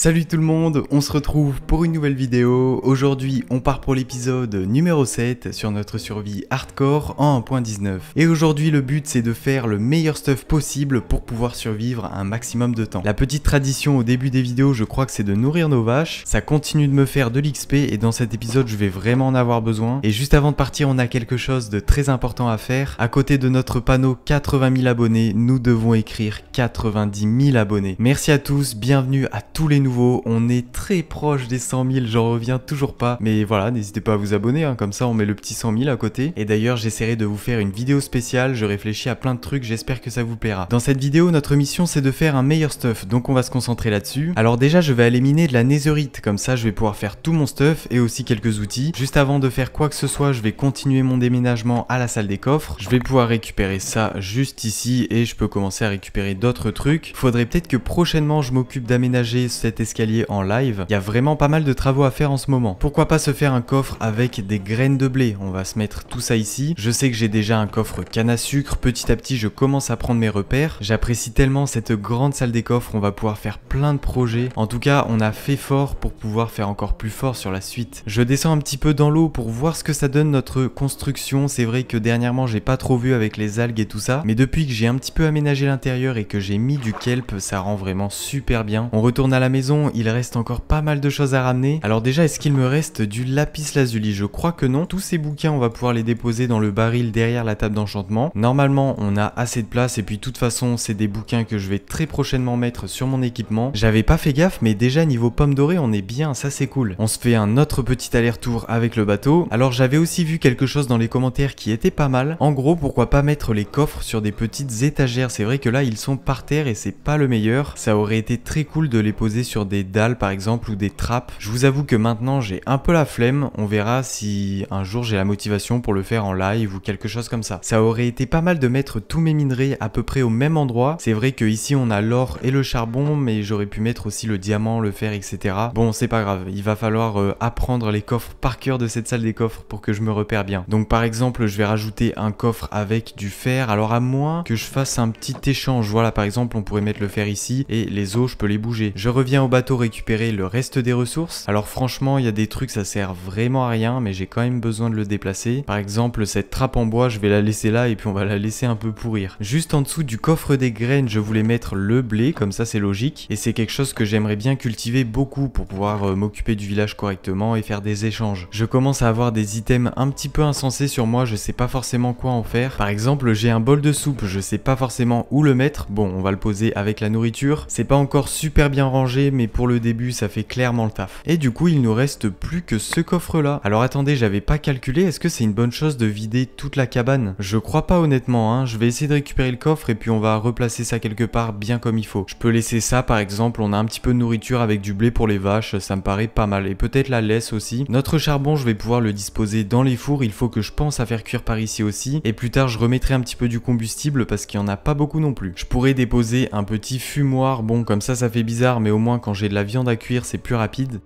Salut tout le monde, on se retrouve pour une nouvelle vidéo. Aujourd'hui, on part pour l'épisode numéro 7 sur notre survie hardcore en 1.19. Et aujourd'hui, le but c'est de faire le meilleur stuff possible pour pouvoir survivre un maximum de temps. La petite tradition au début des vidéos, je crois que c'est de nourrir nos vaches. Ça continue de me faire de l'XP et dans cet épisode, je vais vraiment en avoir besoin. Et juste avant de partir, on a quelque chose de très important à faire. À côté de notre panneau 80 000 abonnés, nous devons écrire 90 000 abonnés. Merci à tous, bienvenue à tous les nouveaux on est très proche des 100 000, j'en reviens toujours pas. Mais voilà, n'hésitez pas à vous abonner, hein, comme ça on met le petit 100 000 à côté. Et d'ailleurs, j'essaierai de vous faire une vidéo spéciale, je réfléchis à plein de trucs, j'espère que ça vous plaira. Dans cette vidéo, notre mission c'est de faire un meilleur stuff, donc on va se concentrer là-dessus. Alors déjà, je vais aller miner de la netherite, comme ça je vais pouvoir faire tout mon stuff et aussi quelques outils. Juste avant de faire quoi que ce soit, je vais continuer mon déménagement à la salle des coffres. Je vais pouvoir récupérer ça juste ici et je peux commencer à récupérer d'autres trucs. Faudrait peut-être que prochainement je m'occupe d'aménager cette escalier en live. Il y a vraiment pas mal de travaux à faire en ce moment. Pourquoi pas se faire un coffre avec des graines de blé On va se mettre tout ça ici. Je sais que j'ai déjà un coffre canne à sucre. Petit à petit, je commence à prendre mes repères. J'apprécie tellement cette grande salle des coffres. On va pouvoir faire plein de projets. En tout cas, on a fait fort pour pouvoir faire encore plus fort sur la suite. Je descends un petit peu dans l'eau pour voir ce que ça donne notre construction. C'est vrai que dernièrement, j'ai pas trop vu avec les algues et tout ça. Mais depuis que j'ai un petit peu aménagé l'intérieur et que j'ai mis du kelp, ça rend vraiment super bien. On retourne à la maison il reste encore pas mal de choses à ramener. Alors déjà, est-ce qu'il me reste du lapis lazuli Je crois que non. Tous ces bouquins, on va pouvoir les déposer dans le baril derrière la table d'enchantement. Normalement, on a assez de place et puis de toute façon, c'est des bouquins que je vais très prochainement mettre sur mon équipement. J'avais pas fait gaffe, mais déjà niveau pomme dorée, on est bien, ça c'est cool. On se fait un autre petit aller-retour avec le bateau. Alors j'avais aussi vu quelque chose dans les commentaires qui était pas mal. En gros, pourquoi pas mettre les coffres sur des petites étagères C'est vrai que là, ils sont par terre et c'est pas le meilleur. Ça aurait été très cool de les poser sur des dalles par exemple ou des trappes. Je vous avoue que maintenant j'ai un peu la flemme, on verra si un jour j'ai la motivation pour le faire en live ou quelque chose comme ça. Ça aurait été pas mal de mettre tous mes minerais à peu près au même endroit. C'est vrai que ici on a l'or et le charbon mais j'aurais pu mettre aussi le diamant, le fer etc. Bon c'est pas grave, il va falloir euh, apprendre les coffres par cœur de cette salle des coffres pour que je me repère bien. Donc par exemple je vais rajouter un coffre avec du fer, alors à moins que je fasse un petit échange, voilà par exemple on pourrait mettre le fer ici et les os je peux les bouger. Je reviens au bateau récupérer le reste des ressources. Alors franchement, il y a des trucs, ça sert vraiment à rien, mais j'ai quand même besoin de le déplacer. Par exemple, cette trappe en bois, je vais la laisser là et puis on va la laisser un peu pourrir. Juste en dessous du coffre des graines, je voulais mettre le blé, comme ça c'est logique. Et c'est quelque chose que j'aimerais bien cultiver beaucoup pour pouvoir euh, m'occuper du village correctement et faire des échanges. Je commence à avoir des items un petit peu insensés sur moi, je sais pas forcément quoi en faire. Par exemple, j'ai un bol de soupe, je sais pas forcément où le mettre. Bon, on va le poser avec la nourriture. C'est pas encore super bien rangé, mais pour le début, ça fait clairement le taf. Et du coup, il nous reste plus que ce coffre-là. Alors attendez, j'avais pas calculé, est-ce que c'est une bonne chose de vider toute la cabane Je crois pas honnêtement, hein. je vais essayer de récupérer le coffre et puis on va replacer ça quelque part bien comme il faut. Je peux laisser ça par exemple, on a un petit peu de nourriture avec du blé pour les vaches, ça me paraît pas mal. Et peut-être la laisse aussi. Notre charbon, je vais pouvoir le disposer dans les fours, il faut que je pense à faire cuire par ici aussi. Et plus tard, je remettrai un petit peu du combustible parce qu'il y en a pas beaucoup non plus. Je pourrais déposer un petit fumoir, bon comme ça ça fait bizarre mais au moins quand j'ai de la viande à cuire, c'est plus rapide.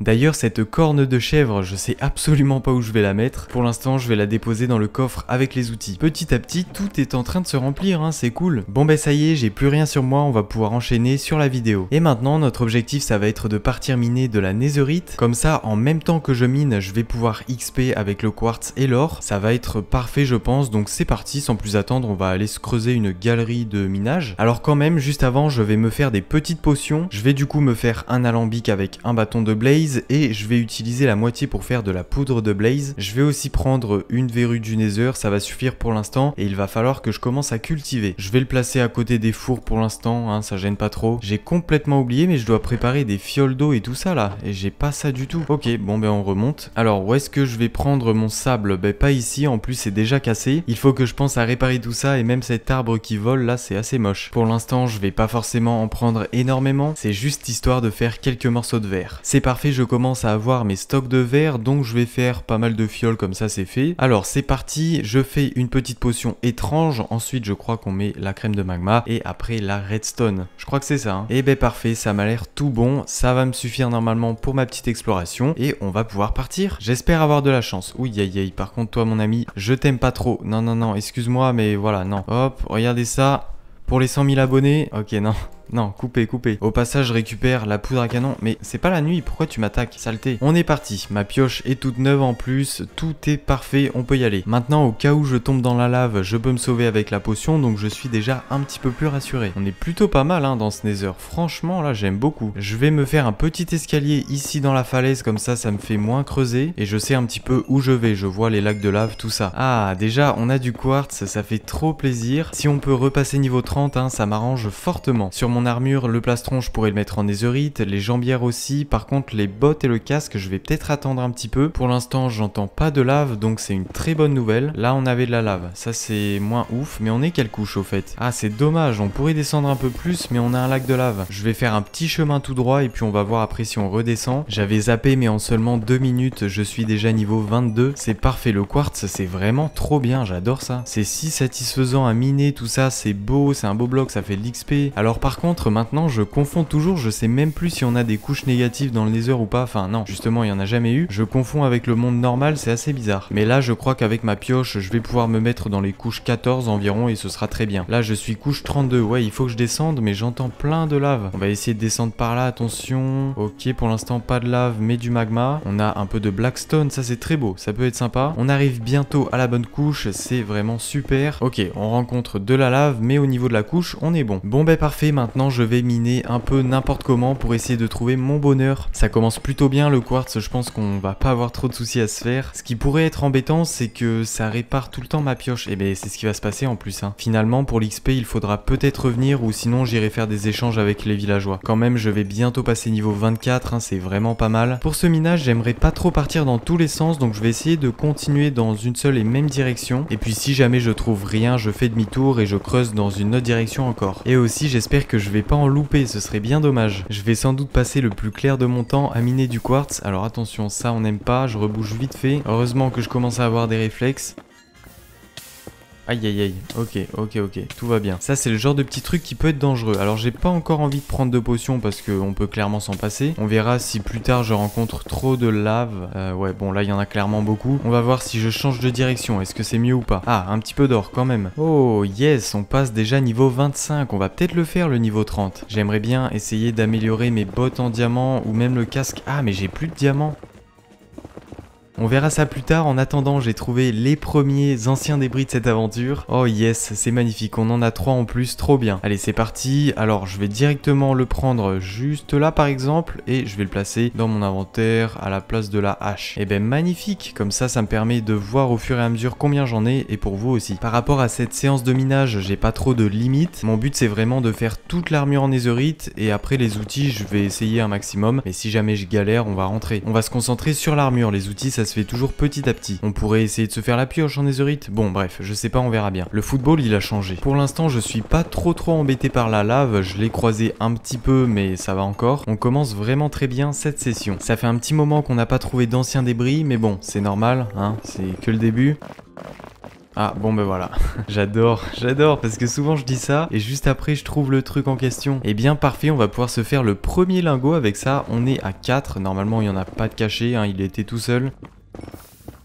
D'ailleurs, cette corne de chèvre, je sais absolument pas où je vais la mettre. Pour l'instant, je vais la déposer dans le coffre avec les outils. Petit à petit, tout est en train de se remplir, hein, c'est cool. Bon ben ça y est, j'ai plus rien sur moi, on va pouvoir enchaîner sur la vidéo. Et maintenant, notre objectif, ça va être de partir miner de la netherite. Comme ça, en même temps que je mine, je vais pouvoir XP avec le quartz et l'or. Ça va être parfait, je pense, donc c'est parti. Sans plus attendre, on va aller se creuser une galerie de minage. Alors quand même, juste avant, je vais me faire des petites potions. Je vais du coup me faire un alambic avec un bâton de blaze et je vais utiliser la moitié pour faire de la poudre de Blaze. Je vais aussi prendre une verrue du Nether, ça va suffire pour l'instant et il va falloir que je commence à cultiver. Je vais le placer à côté des fours pour l'instant, hein, ça gêne pas trop. J'ai complètement oublié mais je dois préparer des fioles d'eau et tout ça là et j'ai pas ça du tout. Ok, bon ben on remonte. Alors où est-ce que je vais prendre mon sable Ben pas ici, en plus c'est déjà cassé. Il faut que je pense à réparer tout ça et même cet arbre qui vole là c'est assez moche. Pour l'instant je vais pas forcément en prendre énormément, c'est juste histoire de faire quelques morceaux de verre. C'est parfait, je commence à avoir mes stocks de verre, donc je vais faire pas mal de fioles comme ça c'est fait. Alors c'est parti, je fais une petite potion étrange, ensuite je crois qu'on met la crème de magma, et après la redstone. Je crois que c'est ça. Et hein. eh ben parfait, ça m'a l'air tout bon, ça va me suffire normalement pour ma petite exploration, et on va pouvoir partir. J'espère avoir de la chance. Oui, yay! aïe, par contre toi mon ami, je t'aime pas trop. Non, non, non, excuse-moi, mais voilà, non. Hop, regardez ça. Pour les 100 000 abonnés, ok non, non, coupez, coupez. Au passage, je récupère la poudre à canon. Mais c'est pas la nuit, pourquoi tu m'attaques Saleté. On est parti. Ma pioche est toute neuve en plus. Tout est parfait, on peut y aller. Maintenant, au cas où je tombe dans la lave, je peux me sauver avec la potion. Donc je suis déjà un petit peu plus rassuré. On est plutôt pas mal hein, dans ce nether. Franchement, là, j'aime beaucoup. Je vais me faire un petit escalier ici dans la falaise. Comme ça, ça me fait moins creuser. Et je sais un petit peu où je vais. Je vois les lacs de lave, tout ça. Ah, déjà, on a du quartz. Ça fait trop plaisir. Si on peut repasser niveau 30, hein, ça m'arrange fortement. Sur mon armure, le plastron, je pourrais le mettre en netherite, les jambières aussi. Par contre, les bottes et le casque, je vais peut-être attendre un petit peu. Pour l'instant, j'entends pas de lave, donc c'est une très bonne nouvelle. Là, on avait de la lave. Ça, c'est moins ouf. Mais on est quelle couche, au fait Ah, c'est dommage. On pourrait descendre un peu plus, mais on a un lac de lave. Je vais faire un petit chemin tout droit et puis on va voir après si on redescend. J'avais zappé, mais en seulement deux minutes, je suis déjà niveau 22. C'est parfait. Le quartz, c'est vraiment trop bien. J'adore ça. C'est si satisfaisant à miner, tout ça. C'est beau. C'est un beau bloc. Ça fait de l'XP. Alors, par contre, maintenant, je confonds toujours, je sais même plus si on a des couches négatives dans le Nether ou pas. Enfin, non, justement, il n'y en a jamais eu. Je confonds avec le monde normal, c'est assez bizarre. Mais là, je crois qu'avec ma pioche, je vais pouvoir me mettre dans les couches 14 environ et ce sera très bien. Là, je suis couche 32. Ouais, il faut que je descende, mais j'entends plein de lave. On va essayer de descendre par là, attention. Ok, pour l'instant, pas de lave, mais du magma. On a un peu de blackstone, ça c'est très beau, ça peut être sympa. On arrive bientôt à la bonne couche, c'est vraiment super. Ok, on rencontre de la lave, mais au niveau de la couche, on est bon. Bon ben parfait, maintenant je vais miner un peu n'importe comment pour essayer de trouver mon bonheur. Ça commence plutôt bien le quartz, je pense qu'on va pas avoir trop de soucis à se faire. Ce qui pourrait être embêtant c'est que ça répare tout le temps ma pioche, et eh ben c'est ce qui va se passer en plus. Hein. Finalement pour l'XP il faudra peut-être revenir ou sinon j'irai faire des échanges avec les villageois. Quand même je vais bientôt passer niveau 24, hein, c'est vraiment pas mal. Pour ce minage j'aimerais pas trop partir dans tous les sens donc je vais essayer de continuer dans une seule et même direction. Et puis si jamais je trouve rien je fais demi-tour et je creuse dans une autre direction encore. Et aussi j'espère que je vais pas en louper, ce serait bien dommage. Je vais sans doute passer le plus clair de mon temps à miner du quartz, alors attention, ça on n'aime pas, je rebouche vite fait. Heureusement que je commence à avoir des réflexes. Aïe aïe aïe, ok, ok, ok, tout va bien. Ça c'est le genre de petit truc qui peut être dangereux. Alors j'ai pas encore envie de prendre de potions parce qu'on peut clairement s'en passer. On verra si plus tard je rencontre trop de lave. Euh, ouais, bon là il y en a clairement beaucoup. On va voir si je change de direction, est-ce que c'est mieux ou pas Ah, un petit peu d'or quand même. Oh yes, on passe déjà niveau 25, on va peut-être le faire le niveau 30. J'aimerais bien essayer d'améliorer mes bottes en diamant ou même le casque. Ah mais j'ai plus de diamants on verra ça plus tard, en attendant j'ai trouvé les premiers anciens débris de cette aventure. Oh yes, c'est magnifique, on en a trois en plus, trop bien. Allez c'est parti, alors je vais directement le prendre juste là par exemple, et je vais le placer dans mon inventaire à la place de la hache. Et eh ben magnifique, comme ça ça me permet de voir au fur et à mesure combien j'en ai, et pour vous aussi. Par rapport à cette séance de minage, j'ai pas trop de limites, mon but c'est vraiment de faire toute l'armure en netherite, et après les outils je vais essayer un maximum, mais si jamais je galère on va rentrer. On va se concentrer sur l'armure, les outils ça ça se fait toujours petit à petit. On pourrait essayer de se faire la pioche en ézerite. Bon bref, je sais pas, on verra bien. Le football, il a changé. Pour l'instant, je suis pas trop trop embêté par la lave, je l'ai croisé un petit peu, mais ça va encore. On commence vraiment très bien cette session. Ça fait un petit moment qu'on n'a pas trouvé d'anciens débris, mais bon, c'est normal, hein, c'est que le début. Ah bon ben voilà, j'adore, j'adore parce que souvent je dis ça et juste après je trouve le truc en question. Et eh bien parfait, on va pouvoir se faire le premier lingot avec ça, on est à 4, normalement il n'y en a pas de caché, hein, il était tout seul.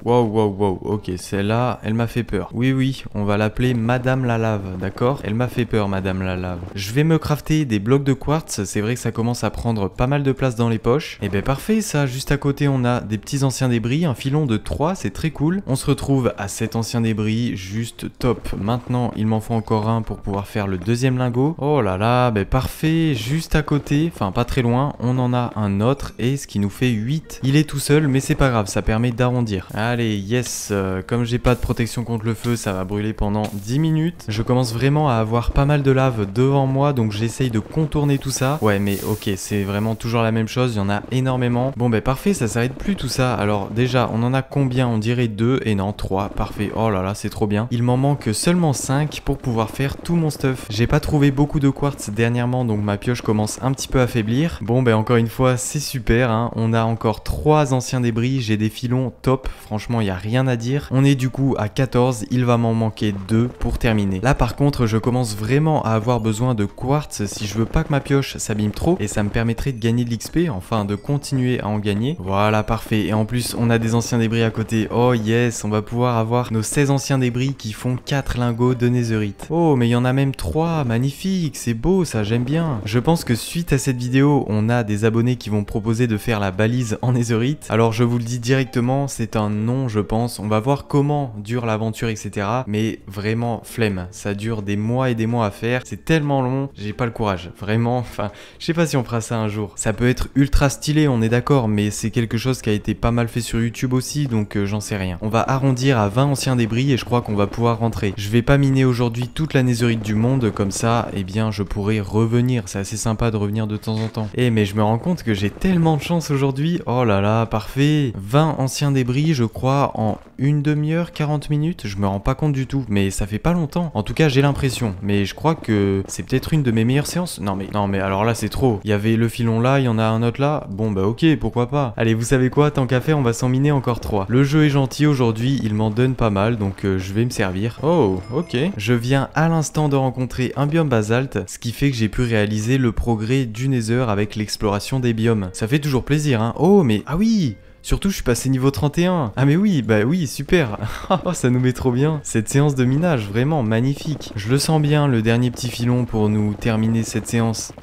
Wow, wow, wow, ok, celle-là, elle m'a fait peur. Oui, oui, on va l'appeler Madame la Lave, d'accord Elle m'a fait peur, Madame la Lave. Je vais me crafter des blocs de quartz, c'est vrai que ça commence à prendre pas mal de place dans les poches. Et eh ben parfait ça, juste à côté on a des petits anciens débris, un filon de 3, c'est très cool. On se retrouve à cet ancien débris, juste top. Maintenant, il m'en faut encore un pour pouvoir faire le deuxième lingot. Oh là là, ben parfait, juste à côté, enfin pas très loin, on en a un autre et ce qui nous fait 8. Il est tout seul, mais c'est pas grave, ça permet d'arrondir. Allez, Allez, yes, euh, comme j'ai pas de protection contre le feu, ça va brûler pendant 10 minutes. Je commence vraiment à avoir pas mal de lave devant moi, donc j'essaye de contourner tout ça. Ouais, mais ok, c'est vraiment toujours la même chose, il y en a énormément. Bon, ben parfait, ça s'arrête plus tout ça. Alors déjà, on en a combien On dirait 2, et non, 3, parfait. Oh là là, c'est trop bien. Il m'en manque seulement 5 pour pouvoir faire tout mon stuff. J'ai pas trouvé beaucoup de quartz dernièrement, donc ma pioche commence un petit peu à faiblir. Bon, ben encore une fois, c'est super, hein. on a encore 3 anciens débris, j'ai des filons top, franchement il n'y a rien à dire. On est du coup à 14, il va m'en manquer 2 pour terminer. Là par contre, je commence vraiment à avoir besoin de quartz si je veux pas que ma pioche s'abîme trop et ça me permettrait de gagner de l'XP, enfin de continuer à en gagner. Voilà, parfait. Et en plus, on a des anciens débris à côté. Oh yes, on va pouvoir avoir nos 16 anciens débris qui font 4 lingots de netherite. Oh, mais il y en a même 3, magnifique, c'est beau ça, j'aime bien. Je pense que suite à cette vidéo, on a des abonnés qui vont proposer de faire la balise en netherite. Alors je vous le dis directement, c'est un non je pense. On va voir comment dure l'aventure, etc. Mais vraiment, flemme. Ça dure des mois et des mois à faire. C'est tellement long, j'ai pas le courage. Vraiment, enfin, je sais pas si on fera ça un jour. Ça peut être ultra stylé, on est d'accord, mais c'est quelque chose qui a été pas mal fait sur YouTube aussi, donc euh, j'en sais rien. On va arrondir à 20 anciens débris et je crois qu'on va pouvoir rentrer. Je vais pas miner aujourd'hui toute la nézerite du monde, comme ça, eh bien, je pourrais revenir. C'est assez sympa de revenir de temps en temps. Eh, mais je me rends compte que j'ai tellement de chance aujourd'hui. Oh là là, parfait. 20 anciens débris, je crois, en une demi-heure, 40 minutes. Je me rends pas compte du tout, mais ça fait pas longtemps. En tout cas, j'ai l'impression. Mais je crois que c'est peut-être une de mes meilleures séances. Non, mais non, mais alors là, c'est trop. Il y avait le filon là, il y en a un autre là. Bon, bah ok, pourquoi pas. Allez, vous savez quoi Tant qu'à faire, on va s'en miner encore trois. Le jeu est gentil aujourd'hui, il m'en donne pas mal, donc euh, je vais me servir. Oh, ok. Je viens à l'instant de rencontrer un biome basalte, ce qui fait que j'ai pu réaliser le progrès du Nether avec l'exploration des biomes. Ça fait toujours plaisir, hein. Oh, mais ah oui Surtout, je suis passé niveau 31. Ah mais oui, bah oui, super. Oh, ça nous met trop bien. Cette séance de minage, vraiment magnifique. Je le sens bien, le dernier petit filon pour nous terminer cette séance.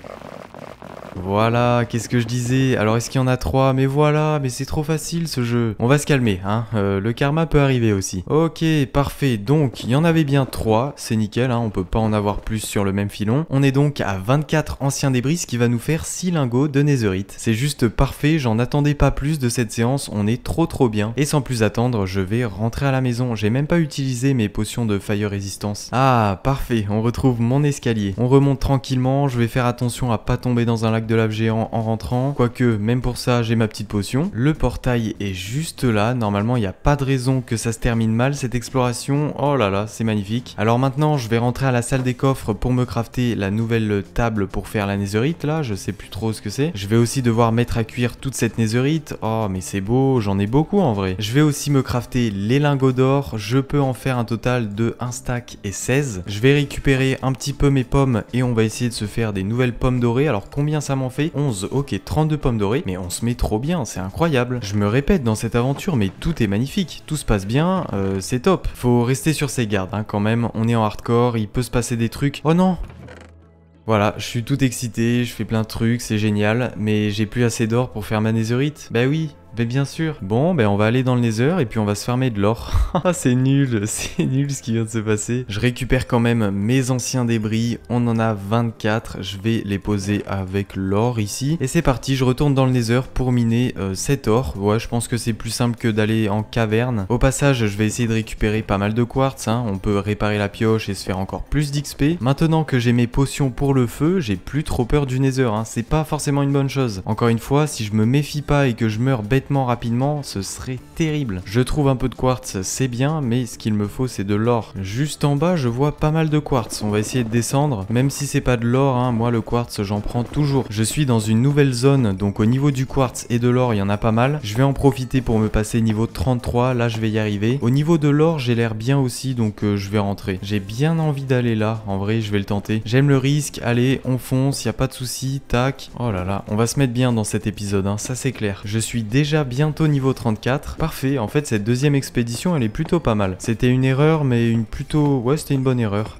Voilà, qu'est-ce que je disais Alors est-ce qu'il y en a trois Mais voilà, mais c'est trop facile ce jeu. On va se calmer, hein. Euh, le karma peut arriver aussi. Ok, parfait. Donc, il y en avait bien trois. C'est nickel, hein. On peut pas en avoir plus sur le même filon. On est donc à 24 anciens débris, ce qui va nous faire 6 lingots de netherite. C'est juste parfait. J'en attendais pas plus de cette séance. On est trop trop bien. Et sans plus attendre, je vais rentrer à la maison. J'ai même pas utilisé mes potions de fire résistance. Ah, parfait. On retrouve mon escalier. On remonte tranquillement. Je vais faire attention à pas tomber dans un lac de lave géant en rentrant. Quoique, même pour ça, j'ai ma petite potion. Le portail est juste là. Normalement, il n'y a pas de raison que ça se termine mal, cette exploration. Oh là là, c'est magnifique. Alors maintenant, je vais rentrer à la salle des coffres pour me crafter la nouvelle table pour faire la netherite. Là, je sais plus trop ce que c'est. Je vais aussi devoir mettre à cuire toute cette netherite. Oh, mais c'est beau, j'en ai beaucoup en vrai. Je vais aussi me crafter les lingots d'or. Je peux en faire un total de 1 stack et 16. Je vais récupérer un petit peu mes pommes et on va essayer de se faire des nouvelles pommes dorées. Alors combien ça m'en fait 11, ok 32 pommes dorées, mais on se met trop bien, c'est incroyable. Je me répète dans cette aventure, mais tout est magnifique, tout se passe bien, euh, c'est top. Faut rester sur ses gardes hein, quand même, on est en hardcore, il peut se passer des trucs. Oh non voilà, je suis tout excité, je fais plein de trucs, c'est génial, mais j'ai plus assez d'or pour faire ma netherite. Bah oui, mais bien sûr. Bon, ben on va aller dans le Nether et puis on va se fermer de l'or. Ah, c'est nul, c'est nul ce qui vient de se passer. Je récupère quand même mes anciens débris. On en a 24. Je vais les poser avec l'or ici. Et c'est parti, je retourne dans le Nether pour miner euh, cet or. Ouais, je pense que c'est plus simple que d'aller en caverne. Au passage, je vais essayer de récupérer pas mal de quartz. Hein. On peut réparer la pioche et se faire encore plus d'XP. Maintenant que j'ai mes potions pour le feu, j'ai plus trop peur du Nether. Hein. C'est pas forcément une bonne chose. Encore une fois, si je me méfie pas et que je meurs bête rapidement, ce serait terrible. Je trouve un peu de quartz, c'est bien, mais ce qu'il me faut, c'est de l'or. Juste en bas, je vois pas mal de quartz. On va essayer de descendre, même si c'est pas de l'or, hein, moi le quartz, j'en prends toujours. Je suis dans une nouvelle zone, donc au niveau du quartz et de l'or, il y en a pas mal. Je vais en profiter pour me passer niveau 33, là je vais y arriver. Au niveau de l'or, j'ai l'air bien aussi, donc euh, je vais rentrer. J'ai bien envie d'aller là, en vrai, je vais le tenter. J'aime le risque, allez, on fonce, Il y a pas de souci, tac. Oh là là, on va se mettre bien dans cet épisode, hein. ça c'est clair. Je suis déjà bientôt niveau 34. Parfait, en fait cette deuxième expédition elle est plutôt pas mal. C'était une erreur mais une plutôt... Ouais c'était une bonne erreur.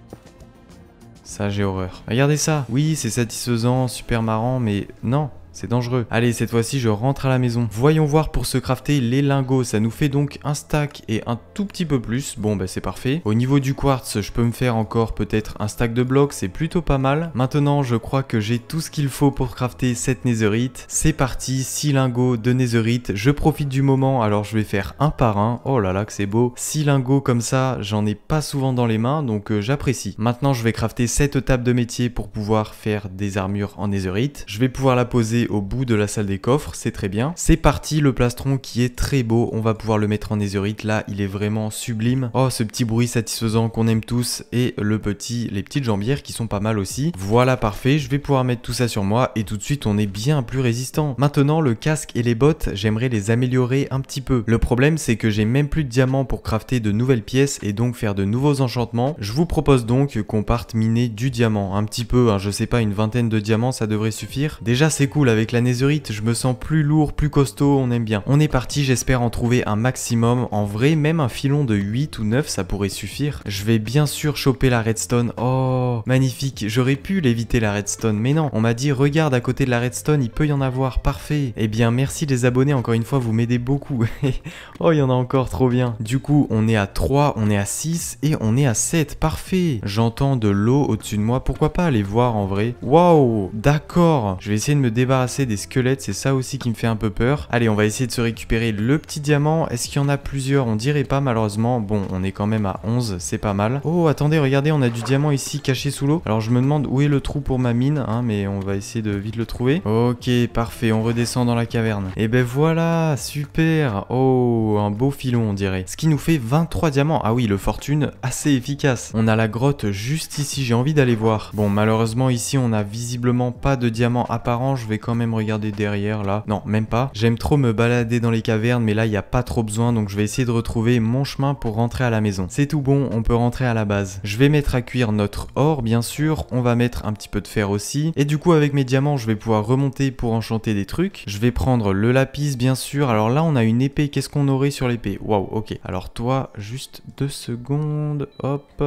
Ça j'ai horreur. Regardez ça Oui c'est satisfaisant, super marrant mais non c'est dangereux. Allez, cette fois-ci, je rentre à la maison. Voyons voir pour se crafter les lingots. Ça nous fait donc un stack et un tout petit peu plus. Bon, bah c'est parfait. Au niveau du quartz, je peux me faire encore peut-être un stack de blocs. C'est plutôt pas mal. Maintenant, je crois que j'ai tout ce qu'il faut pour crafter cette netherite. C'est parti, 6 lingots de netherite. Je profite du moment, alors je vais faire un par un. Oh là là, que c'est beau. 6 lingots comme ça, j'en ai pas souvent dans les mains, donc euh, j'apprécie. Maintenant, je vais crafter cette table de métier pour pouvoir faire des armures en netherite. Je vais pouvoir la poser au bout de la salle des coffres, c'est très bien. C'est parti, le plastron qui est très beau, on va pouvoir le mettre en netherite, là il est vraiment sublime. Oh ce petit bruit satisfaisant qu'on aime tous et le petit, les petites jambières qui sont pas mal aussi. Voilà parfait, je vais pouvoir mettre tout ça sur moi et tout de suite on est bien plus résistant. Maintenant le casque et les bottes, j'aimerais les améliorer un petit peu. Le problème c'est que j'ai même plus de diamants pour crafter de nouvelles pièces et donc faire de nouveaux enchantements. Je vous propose donc qu'on parte miner du diamant, un petit peu, hein, je sais pas, une vingtaine de diamants ça devrait suffire. Déjà c'est cool avec la Netherite, je me sens plus lourd, plus costaud, on aime bien. On est parti, j'espère en trouver un maximum. En vrai, même un filon de 8 ou 9, ça pourrait suffire. Je vais bien sûr choper la redstone. Oh, Magnifique, j'aurais pu l'éviter la redstone, mais non, on m'a dit regarde à côté de la redstone, il peut y en avoir, parfait. Eh bien merci les abonnés, encore une fois, vous m'aidez beaucoup. oh, il y en a encore, trop bien. Du coup, on est à 3, on est à 6 et on est à 7, parfait. J'entends de l'eau au-dessus de moi, pourquoi pas aller voir en vrai Waouh, d'accord. Je vais essayer de me débarrasser des squelettes, c'est ça aussi qui me fait un peu peur. Allez, on va essayer de se récupérer le petit diamant. Est-ce qu'il y en a plusieurs On dirait pas malheureusement. Bon, on est quand même à 11, c'est pas mal. Oh, attendez, regardez, on a du diamant ici caché sous l'eau. Alors je me demande où est le trou pour ma mine, hein, mais on va essayer de vite le trouver. Ok, parfait, on redescend dans la caverne. Et eh ben voilà, super Oh, un beau filon on dirait. Ce qui nous fait 23 diamants. Ah oui, le fortune, assez efficace. On a la grotte juste ici, j'ai envie d'aller voir. Bon, malheureusement ici, on a visiblement pas de diamants apparents. Je vais quand même regarder derrière là. Non, même pas. J'aime trop me balader dans les cavernes, mais là, il n'y a pas trop besoin, donc je vais essayer de retrouver mon chemin pour rentrer à la maison. C'est tout bon, on peut rentrer à la base. Je vais mettre à cuire notre or bien sûr, on va mettre un petit peu de fer aussi. Et du coup avec mes diamants je vais pouvoir remonter pour enchanter des trucs. Je vais prendre le lapis bien sûr. Alors là on a une épée, qu'est-ce qu'on aurait sur l'épée Waouh ok. Alors toi juste deux secondes, hop.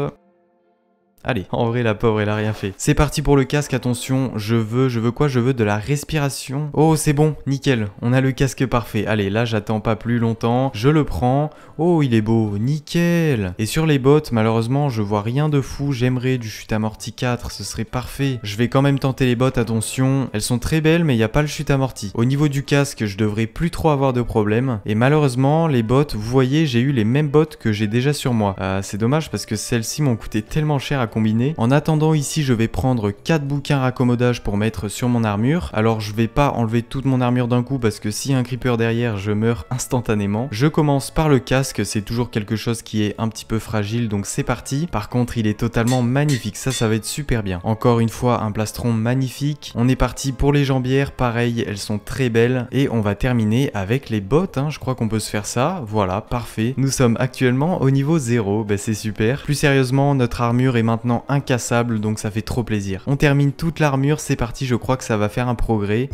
Allez, en vrai, la pauvre, elle a rien fait. C'est parti pour le casque, attention, je veux, je veux quoi Je veux de la respiration. Oh, c'est bon, nickel, on a le casque parfait. Allez, là, j'attends pas plus longtemps, je le prends. Oh, il est beau, nickel Et sur les bottes, malheureusement, je vois rien de fou, j'aimerais du chute amorti 4, ce serait parfait. Je vais quand même tenter les bottes, attention. Elles sont très belles, mais il n'y a pas le chute amorti. Au niveau du casque, je devrais plus trop avoir de problème. Et malheureusement, les bottes, vous voyez, j'ai eu les mêmes bottes que j'ai déjà sur moi. Ah, c'est dommage parce que celles-ci m'ont coûté tellement cher à en attendant ici, je vais prendre 4 bouquins raccommodage pour mettre sur mon armure. Alors je vais pas enlever toute mon armure d'un coup parce que si un creeper derrière, je meurs instantanément. Je commence par le casque, c'est toujours quelque chose qui est un petit peu fragile donc c'est parti. Par contre, il est totalement magnifique, ça ça va être super bien. Encore une fois, un plastron magnifique. On est parti pour les jambières, pareil, elles sont très belles et on va terminer avec les bottes, hein. je crois qu'on peut se faire ça. Voilà, parfait. Nous sommes actuellement au niveau 0, ben, c'est super. Plus sérieusement, notre armure est maintenant incassable, donc ça fait trop plaisir. On termine toute l'armure, c'est parti, je crois que ça va faire un progrès.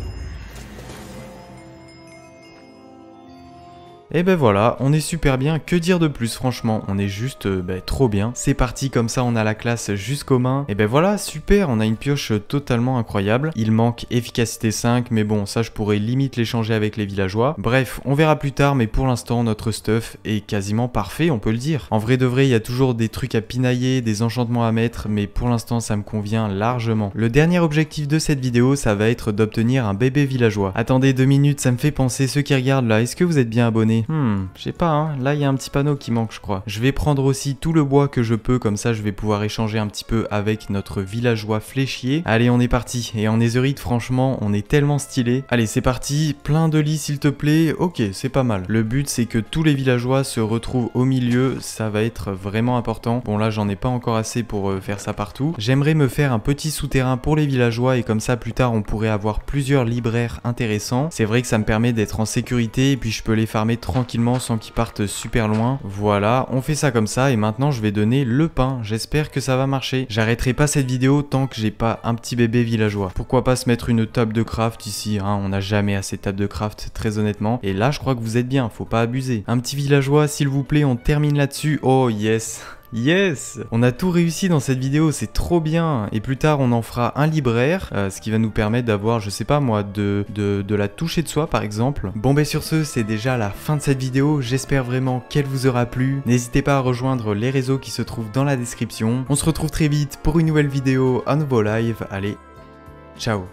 Et eh ben voilà, on est super bien, que dire de plus franchement, on est juste euh, ben, trop bien. C'est parti comme ça, on a la classe jusqu'aux mains. Et eh ben voilà, super, on a une pioche totalement incroyable. Il manque efficacité 5, mais bon, ça je pourrais limite l'échanger avec les villageois. Bref, on verra plus tard, mais pour l'instant, notre stuff est quasiment parfait, on peut le dire. En vrai de vrai, il y a toujours des trucs à pinailler, des enchantements à mettre, mais pour l'instant, ça me convient largement. Le dernier objectif de cette vidéo, ça va être d'obtenir un bébé villageois. Attendez deux minutes, ça me fait penser, ceux qui regardent là, est-ce que vous êtes bien abonnés hmm, je sais pas, hein. là il y a un petit panneau qui manque je crois. Je vais prendre aussi tout le bois que je peux, comme ça je vais pouvoir échanger un petit peu avec notre villageois fléchier. Allez on est parti, et en Ezerite, franchement on est tellement stylé. Allez c'est parti, plein de lits s'il te plaît, ok c'est pas mal. Le but c'est que tous les villageois se retrouvent au milieu, ça va être vraiment important. Bon là j'en ai pas encore assez pour euh, faire ça partout. J'aimerais me faire un petit souterrain pour les villageois et comme ça plus tard on pourrait avoir plusieurs libraires intéressants. C'est vrai que ça me permet d'être en sécurité et puis je peux les farmer tranquillement tranquillement sans qu'ils partent super loin. Voilà, on fait ça comme ça et maintenant je vais donner le pain. J'espère que ça va marcher. J'arrêterai pas cette vidéo tant que j'ai pas un petit bébé villageois. Pourquoi pas se mettre une table de craft ici, hein, on n'a jamais assez de table de craft très honnêtement. Et là je crois que vous êtes bien, faut pas abuser. Un petit villageois s'il vous plaît, on termine là-dessus. Oh yes Yes On a tout réussi dans cette vidéo, c'est trop bien Et plus tard, on en fera un libraire, euh, ce qui va nous permettre d'avoir, je sais pas moi, de, de, de la toucher de soi par exemple. Bon ben sur ce, c'est déjà la fin de cette vidéo, j'espère vraiment qu'elle vous aura plu. N'hésitez pas à rejoindre les réseaux qui se trouvent dans la description. On se retrouve très vite pour une nouvelle vidéo, un nouveau live, allez, ciao